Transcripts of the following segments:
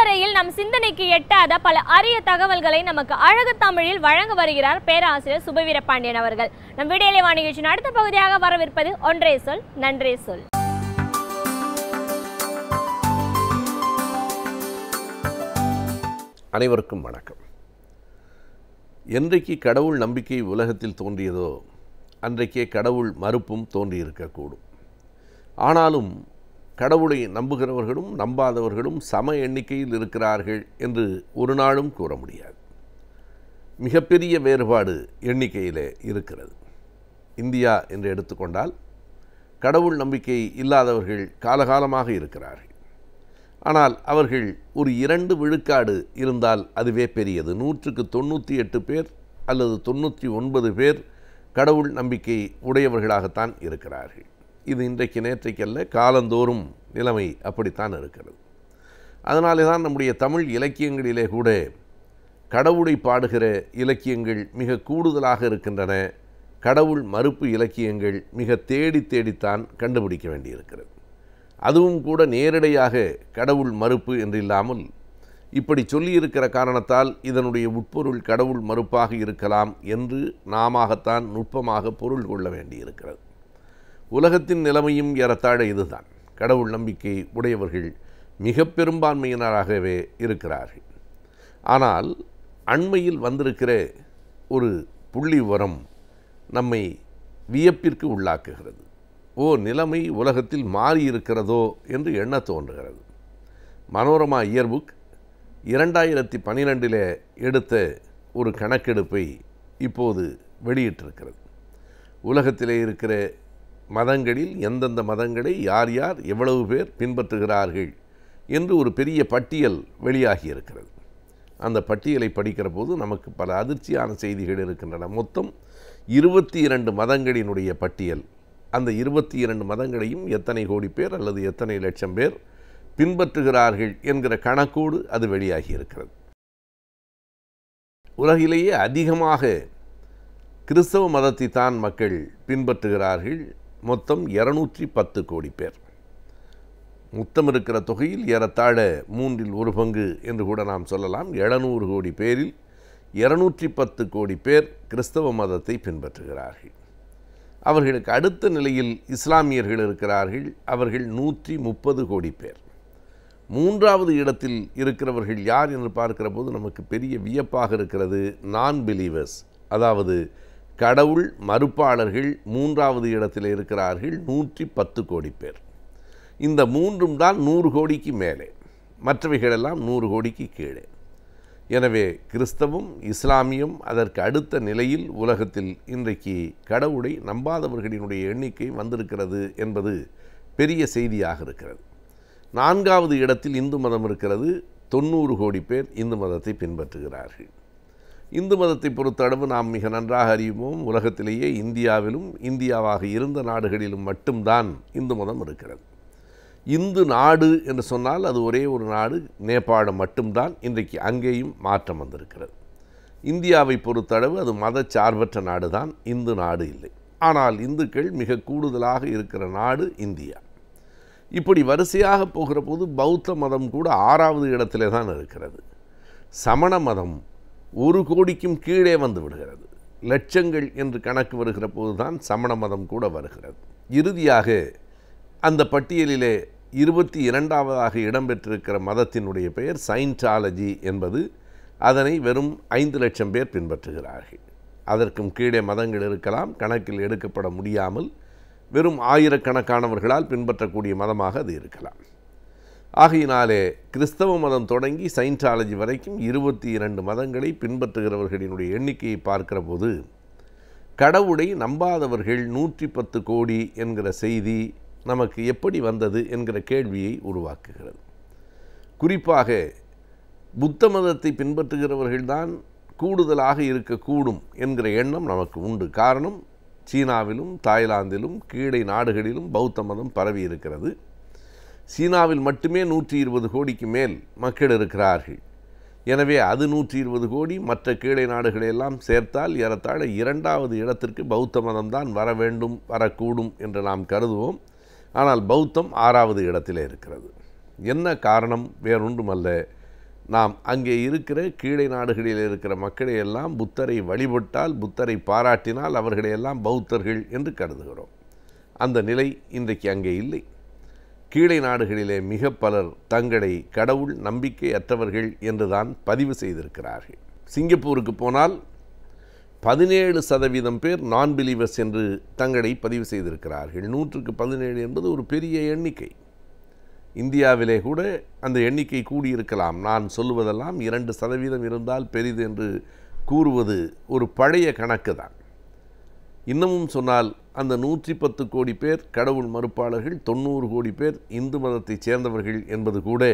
இதுவரையில் நம் சிந்தனைக்கு எட்டாத பல அரிய தகவல்களை நமக்கு அழகு தமிழில் வழங்க வருகிறார் பேராசிரியர் சுபவீர பாண்டியன் அவர்கள் நம் விடையிலே வாணிகிழ்ச்சியின் அடுத்த பகுதியாக வரவிருப்பது ஒன்றே சொல் நன்றே சொல் அனைவருக்கும் வணக்கம் என்றைக்கு கடவுள் நம்பிக்கை உலகத்தில் தோன்றியதோ அன்றைக்கே கடவுள் மறுப்பும் தோன்றியிருக்கக்கூடும் ஆனாலும் கடவுளை நம்புகிறவர்களும் நம்பாதவர்களும் சம எண்ணிக்கையில் இருக்கிறார்கள் என்று ஒரு நாளும் கூற முடியாது மிகப்பெரிய வேறுபாடு எண்ணிக்கையில் இருக்கிறது இந்தியா என்று எடுத்துக்கொண்டால் கடவுள் நம்பிக்கை இல்லாதவர்கள் காலகாலமாக இருக்கிறார்கள் ஆனால் அவர்கள் ஒரு இரண்டு விழுக்காடு இருந்தால் அதுவே பெரியது நூற்றுக்கு தொண்ணூற்றி எட்டு பேர் அல்லது தொண்ணூற்றி ஒன்பது பேர் கடவுள் நம்பிக்கை உடையவர்களாகத்தான் இருக்கிறார்கள் இது இன்றைக்கு நேற்றைக்கல்ல காலந்தோறும் நிலைமை அப்படித்தான் இருக்கிறது அதனாலே தான் நம்முடைய தமிழ் இலக்கியங்களிலே கூட கடவுளை பாடுகிற இலக்கியங்கள் மிக கூடுதலாக இருக்கின்றன கடவுள் மறுப்பு இலக்கியங்கள் மிக தேடி தேடித்தான் கண்டுபிடிக்க வேண்டியிருக்கிறது அதுவும் கூட நேரடியாக கடவுள் மறுப்பு என்று இல்லாமல் இப்படி சொல்லியிருக்கிற காரணத்தால் இதனுடைய உட்பொருள் கடவுள் மறுப்பாக இருக்கலாம் என்று நாமத்தான் நுட்பமாக பொருள் கொள்ள வேண்டியிருக்கிறது உலகத்தின் நிலைமையும் ஏறத்தாழ இதுதான் கடவுள் நம்பிக்கை உடையவர்கள் மிக பெரும்பான்மையினராகவே இருக்கிறார்கள் ஆனால் அண்மையில் வந்திருக்கிற ஒரு புள்ளி உரம் நம்மை வியப்பிற்கு உள்ளாக்குகிறது ஓ நிலைமை உலகத்தில் மாறியிருக்கிறதோ என்று எண்ண தோன்றுகிறது மனோரமா இயர்புக் இரண்டாயிரத்தி பன்னிரெண்டில் எடுத்த ஒரு கணக்கெடுப்பை இப்போது வெளியிட்டிருக்கிறது உலகத்திலே இருக்கிற மதங்களில் எந்தெந்த மதங்களை யார் யார் எவ்வளவு பேர் பின்பற்றுகிறார்கள் என்று ஒரு பெரிய பட்டியல் வெளியாகி இருக்கிறது அந்த பட்டியலை படிக்கிற போது நமக்கு பல அதிர்ச்சியான செய்திகள் இருக்கின்றன மொத்தம் இருபத்தி இரண்டு மதங்களினுடைய பட்டியல் அந்த இருபத்தி இரண்டு மதங்களையும் எத்தனை கோடி பேர் அல்லது எத்தனை லட்சம் பேர் பின்பற்றுகிறார்கள் என்கிற கணக்கோடு அது வெளியாகி இருக்கிறது உலகிலேயே அதிகமாக கிறிஸ்தவ மதத்தை தான் மக்கள் பின்பற்றுகிறார்கள் மொத்தம் இரநூற்றி பத்து கோடி பேர் மொத்தம் இருக்கிற தொகையில் ஏறத்தாழ மூன்றில் ஒரு பங்கு என்று கூட நாம் சொல்லலாம் எழுநூறு கோடி பேரில் இருநூற்றி பத்து கோடி பேர் கிறிஸ்தவ மதத்தை பின்பற்றுகிறார்கள் அவர்களுக்கு அடுத்த நிலையில் இஸ்லாமியர்கள் இருக்கிறார்கள் அவர்கள் நூற்றி முப்பது கோடி பேர் மூன்றாவது இடத்தில் இருக்கிறவர்கள் யார் என்று பார்க்கிற போது நமக்கு பெரிய வியப்பாக இருக்கிறது நான் பிலீவர்ஸ் அதாவது கடவுள் மறுப்பாளர்கள் மூன்றாவது இடத்தில் இருக்கிறார்கள் நூற்றி பத்து கோடி பேர் இந்த மூன்றும் தான் நூறு கோடிக்கு மேலே மற்றவைகளெல்லாம் நூறு கோடிக்கு கீழே எனவே கிறிஸ்தவம் இஸ்லாமியம் அதற்கு அடுத்த நிலையில் உலகத்தில் இன்றைக்கு கடவுளை நம்பாதவர்களினுடைய எண்ணிக்கை வந்திருக்கிறது என்பது பெரிய செய்தியாக இருக்கிறது நான்காவது இடத்தில் இந்து மதம் இருக்கிறது தொண்ணூறு கோடி பேர் இந்து மதத்தை பின்பற்றுகிறார்கள் இந்து மதத்தை பொறுத்தளவு நாம் மிக நன்றாக அறிவோம் உலகத்திலேயே இந்தியாவிலும் இந்தியாவாக இருந்த நாடுகளிலும் மட்டும்தான் இந்து மதம் இருக்கிறது இந்து நாடு என்று சொன்னால் அது ஒரே ஒரு நாடு நேபாளம் மட்டும்தான் இன்றைக்கு அங்கேயும் மாற்றம் வந்திருக்கிறது இந்தியாவை பொறுத்தளவு அது மத சார்பற்ற நாடு தான் இந்து நாடு இல்லை ஆனால் இந்துக்கள் மிக கூடுதலாக இருக்கிற நாடு இந்தியா இப்படி வரிசையாக போகிற போது பௌத்த மதம் கூட ஆறாவது இடத்திலே தான் இருக்கிறது சமண மதம் ஒரு கோடிக்கும் கீழே வந்து விடுகிறது லட்சங்கள் என்று கணக்கு வருகிற போதுதான் சமண மதம் கூட வருகிறது இறுதியாக அந்த பட்டியலிலே இருபத்தி இரண்டாவதாக இடம்பெற்றிருக்கிற மதத்தினுடைய பெயர் சயின்டாலஜி என்பது அதனை வெறும் ஐந்து லட்சம் பேர் பின்பற்றுகிறார்கள் அதற்கும் கீழே மதங்கள் இருக்கலாம் கணக்கில் எடுக்கப்பட முடியாமல் வெறும் ஆயிரக்கணக்கானவர்களால் பின்பற்றக்கூடிய மதமாக அது இருக்கலாம் ஆகையினாலே கிறிஸ்தவ மதம் தொடங்கி சயின்டாலஜி வரைக்கும் இருபத்தி இரண்டு மதங்களை பின்பற்றுகிறவர்களினுடைய எண்ணிக்கையை பார்க்கிற போது கடவுளை நம்பாதவர்கள் நூற்றி பத்து கோடி என்கிற செய்தி நமக்கு எப்படி வந்தது என்கிற கேள்வியை உருவாக்குகிறது குறிப்பாக புத்த மதத்தை பின்பற்றுகிறவர்கள்தான் கூடுதலாக இருக்கக்கூடும் என்கிற எண்ணம் நமக்கு உண்டு காரணம் சீனாவிலும் தாய்லாந்திலும் கீழே நாடுகளிலும் பௌத்த மதம் பரவி இருக்கிறது சீனாவில் மட்டுமே நூற்றி இருபது கோடிக்கு மேல் மக்கள் இருக்கிறார்கள் எனவே அது நூற்றி இருபது கோடி மற்ற கீழே நாடுகளையெல்லாம் சேர்த்தால் ஏறத்தாழ இரண்டாவது இடத்திற்கு பௌத்த மதம்தான் வர வேண்டும் வரக்கூடும் என்று நாம் கருதுவோம் ஆனால் பௌத்தம் ஆறாவது இடத்திலே இருக்கிறது என்ன காரணம் வேறொன்றுமல்ல நாம் அங்கே இருக்கிற கீழே நாடுகளில் இருக்கிற மக்களையெல்லாம் புத்தரை வழிபட்டால் புத்தரை பாராட்டினால் அவர்களையெல்லாம் பௌத்தர்கள் என்று கருதுகிறோம் அந்த நிலை இன்றைக்கு அங்கே இல்லை கீழே நாடுகளிலே மிக பலர் தங்களை கடவுள் நம்பிக்கை அற்றவர்கள் என்றுதான் பதிவு செய்திருக்கிறார்கள் சிங்கப்பூருக்கு போனால் பதினேழு சதவீதம் பேர் நான் பிலீவர்ஸ் என்று தங்களை பதிவு செய்திருக்கிறார்கள் நூற்றுக்கு பதினேழு என்பது ஒரு பெரிய எண்ணிக்கை இந்தியாவிலே கூட அந்த எண்ணிக்கை கூடியிருக்கலாம் நான் சொல்லுவதெல்லாம் இரண்டு சதவீதம் இருந்தால் பெரிது என்று கூறுவது ஒரு பழைய கணக்கு தான் இன்னமும் சொன்னால் அந்த நூற்றி பத்து கோடி பேர் கடவுள் மறுப்பாளர்கள் தொண்ணூறு கோடி பேர் இந்து மதத்தைச் சேர்ந்தவர்கள் என்பது கூட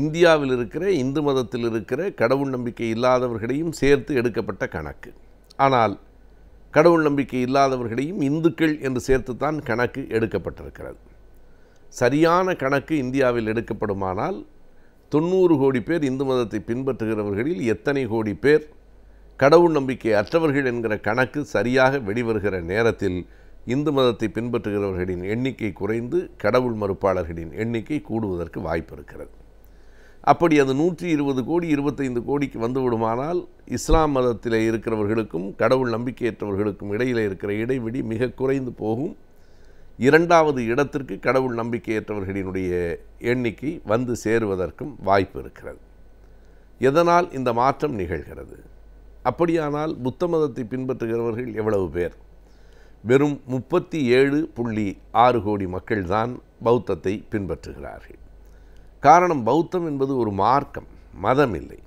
இந்தியாவில் இருக்கிற இந்து மதத்தில் இருக்கிற கடவுள் நம்பிக்கை இல்லாதவர்களையும் சேர்த்து எடுக்கப்பட்ட கணக்கு ஆனால் கடவுள் நம்பிக்கை இல்லாதவர்களையும் இந்துக்கள் என்று சேர்த்துத்தான் கணக்கு எடுக்கப்பட்டிருக்கிறது சரியான கணக்கு இந்தியாவில் எடுக்கப்படுமானால் தொண்ணூறு கோடி பேர் இந்து மதத்தை பின்பற்றுகிறவர்களில் எத்தனை கோடி பேர் கடவுள் நம்பிக்கை அற்றவர்கள் என்கிற கணக்கு சரியாக வெளிவருகிற நேரத்தில் இந்து மதத்தை பின்பற்றுகிறவர்களின் எண்ணிக்கை குறைந்து கடவுள் மறுப்பாளர்களின் எண்ணிக்கை கூடுவதற்கு வாய்ப்பு இருக்கிறது அப்படி அது நூற்றி இருபது கோடி இருபத்தைந்து கோடிக்கு வந்துவிடுமானால் இஸ்லாம் மதத்தில் இருக்கிறவர்களுக்கும் கடவுள் நம்பிக்கையற்றவர்களுக்கும் இடையில் இருக்கிற இடைவெளி மிக குறைந்து போகும் இரண்டாவது இடத்திற்கு கடவுள் நம்பிக்கையற்றவர்களினுடைய எண்ணிக்கை வந்து சேருவதற்கும் வாய்ப்பு இருக்கிறது எதனால் இந்த மாற்றம் நிகழ்கிறது அப்படியானால் புத்த மதத்தை பின்பற்றுகிறவர்கள் எவ்வளவு பேர் வெறும் முப்பத்தி ஏழு புள்ளி ஆறு கோடி மக்கள்தான் பௌத்தத்தை பின்பற்றுகிறார்கள் காரணம் பௌத்தம் என்பது ஒரு மார்க்கம் மதம் இல்லை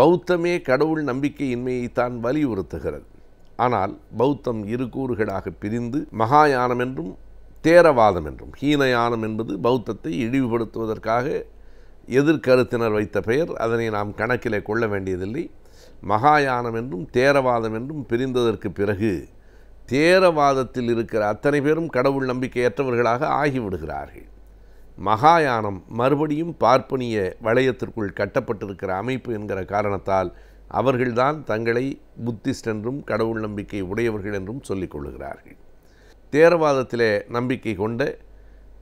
பௌத்தமே கடவுள் நம்பிக்கையின்மையைத்தான் வலியுறுத்துகிறது ஆனால் பௌத்தம் இரு கூறுகளாக பிரிந்து மகாயானம் என்றும் தேரவாதம் என்றும் ஹீனயானம் என்பது பௌத்தத்தை இழிவுபடுத்துவதற்காக எதிர்கருத்தினர் வைத்த பெயர் அதனை நாம் கணக்கிலே கொள்ள வேண்டியதில்லை மகாயானம் என்றும் தேரவாதம் என்றும் பிரிந்ததற்கு பிறகு தேரவாதத்தில் இருக்கிற அத்தனை பேரும் கடவுள் நம்பிக்கையற்றவர்களாக ஆகிவிடுகிறார்கள் மகாயானம் மறுபடியும் பார்ப்பனிய வளையத்திற்குள் கட்டப்பட்டிருக்கிற அமைப்பு என்கிற காரணத்தால் அவர்கள்தான் தங்களை புத்திஸ்ட் என்றும் கடவுள் நம்பிக்கை உடையவர்கள் என்றும் சொல்லிக் கொள்கிறார்கள் தேரவாதத்திலே நம்பிக்கை கொண்ட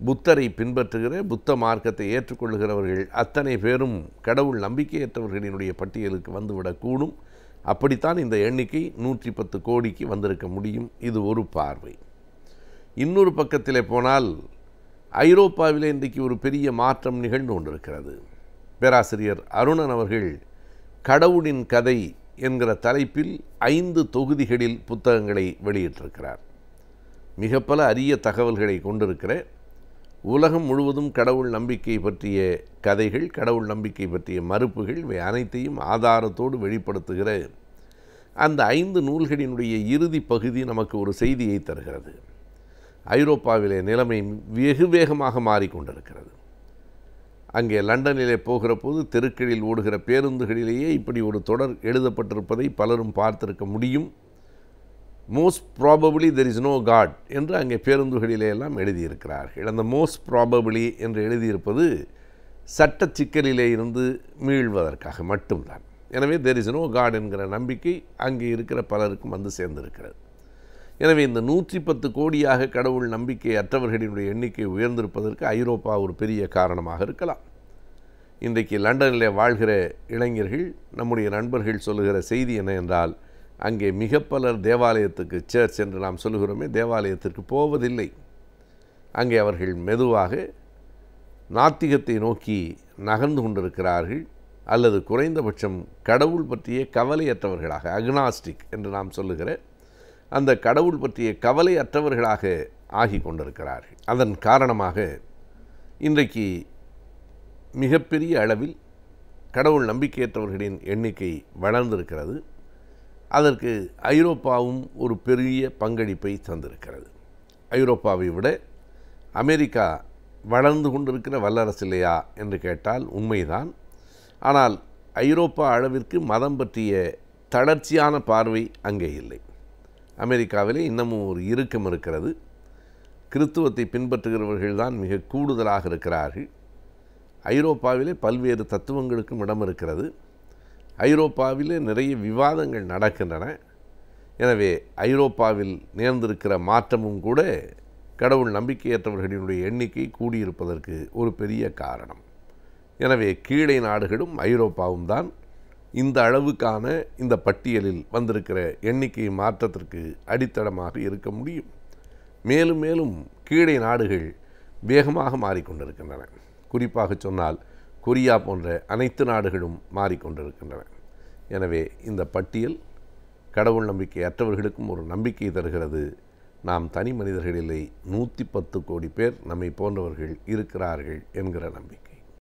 புத்தரை பின்பற்றுகிற புத்த மார்க்கத்தை ஏற்றுக்கொள்கிறவர்கள் அத்தனை பேரும் கடவுள் நம்பிக்கையற்றவர்களினுடைய பட்டியலுக்கு வந்துவிடக்கூடும் அப்படித்தான் இந்த எண்ணிக்கை நூற்றி பத்து கோடிக்கு வந்திருக்க முடியும் இது ஒரு பார்வை இன்னொரு பக்கத்திலே போனால் ஐரோப்பாவிலே இன்றைக்கு ஒரு பெரிய மாற்றம் நிகழ்ந்து கொண்டிருக்கிறது பேராசிரியர் அருணன் அவர்கள் கடவுளின் கதை என்கிற தலைப்பில் ஐந்து தொகுதிகளில் புத்தகங்களை வெளியிட்டிருக்கிறார் மிக பல அரிய தகவல்களை கொண்டிருக்கிற உலகம் முழுவதும் கடவுள் நம்பிக்கை பற்றிய கதைகள் கடவுள் நம்பிக்கை பற்றிய மறுப்புகள் இவை அனைத்தையும் ஆதாரத்தோடு வெளிப்படுத்துகிற அந்த ஐந்து நூல்களினுடைய இறுதி பகுதி நமக்கு ஒரு செய்தியை தருகிறது ஐரோப்பாவிலே நிலைமை வெகு வேகமாக மாறிக்கொண்டிருக்கிறது அங்கே லண்டனிலே போகிற போது தெருக்களில் ஓடுகிற பேருந்துகளிலேயே இப்படி ஒரு தொடர் எழுதப்பட்டிருப்பதை பலரும் பார்த்திருக்க முடியும் most probably there is no God என்று அங்கே பேருந்துகளிலேயெல்லாம் எழுதியிருக்கிறார்கள் அந்த மோஸ்ட் ப்ராபபிளி என்று எழுதியிருப்பது சட்ட சிக்கலிலே இருந்து மீழ்வதற்காக மட்டும்தான் எனவே தெர் இஸ் நோ காட் என்கிற நம்பிக்கை அங்கே இருக்கிற பலருக்கும் வந்து சேர்ந்திருக்கிறது எனவே இந்த நூற்றி பத்து கோடியாக கடவுள் நம்பிக்கை அற்றவர்களினுடைய எண்ணிக்கை உயர்ந்திருப்பதற்கு ஐரோப்பா ஒரு பெரிய காரணமாக இருக்கலாம் இன்றைக்கு லண்டனில் வாழ்கிற இளைஞர்கள் நம்முடைய நண்பர்கள் சொல்லுகிற செய்தி என்ன என்றால் அங்கே மிக பலர் தேவாலயத்துக்கு சர்ச் என்று நாம் சொல்லுகிறோமே தேவாலயத்திற்கு போவதில்லை அங்கே அவர்கள் மெதுவாக நாத்திகத்தை நோக்கி நகர்ந்து கொண்டிருக்கிறார்கள் அல்லது குறைந்தபட்சம் கடவுள் பற்றிய கவலையற்றவர்களாக அக்னாஸ்டிக் என்று நாம் சொல்லுகிற அந்த கடவுள் பற்றிய கவலையற்றவர்களாக ஆகி கொண்டிருக்கிறார்கள் அதன் காரணமாக இன்றைக்கு மிகப்பெரிய அளவில் கடவுள் நம்பிக்கையற்றவர்களின் எண்ணிக்கை வளர்ந்திருக்கிறது அதற்கு ஐரோப்பாவும் ஒரு பெரிய பங்களிப்பை தந்திருக்கிறது ஐரோப்பாவை விட அமெரிக்கா வளர்ந்து கொண்டிருக்கிற வல்லரசு இல்லையா என்று கேட்டால் உண்மைதான் ஆனால் ஐரோப்பா அளவிற்கு மதம் பற்றிய தளர்ச்சியான பார்வை அங்கே இல்லை அமெரிக்காவிலே இன்னமும் ஒரு இறுக்கம் இருக்கிறது கிறித்துவத்தை பின்பற்றுகிறவர்கள்தான் மிக கூடுதலாக இருக்கிறார்கள் ஐரோப்பாவிலே பல்வேறு தத்துவங்களுக்கும் இடம் இருக்கிறது ஐரோப்பாவிலே நிறைய விவாதங்கள் நடக்கின்றன எனவே ஐரோப்பாவில் நேர்ந்திருக்கிற மாற்றமும் கூட கடவுள் நம்பிக்கையற்றவர்களினுடைய எண்ணிக்கை கூடியிருப்பதற்கு ஒரு பெரிய காரணம் எனவே கீழே நாடுகளும் ஐரோப்பாவும் தான் இந்த அளவுக்கான இந்த பட்டியலில் வந்திருக்கிற எண்ணிக்கை மாற்றத்திற்கு அடித்தளமாக இருக்க முடியும் மேலும் மேலும் கீழே நாடுகள் வேகமாக மாறிக்கொண்டிருக்கின்றன குறிப்பாக சொன்னால் கொரியா போன்ற அனைத்து நாடுகளும் மாறிக்கொண்டிருக்கின்றன எனவே இந்த பட்டியல் கடவுள் நம்பிக்கை அற்றவர்களுக்கும் ஒரு நம்பிக்கை தருகிறது நாம் தனி மனிதர்களிலே நூற்றி பத்து கோடி பேர் நம்மை போன்றவர்கள் இருக்கிறார்கள் என்கிற நம்பிக்கை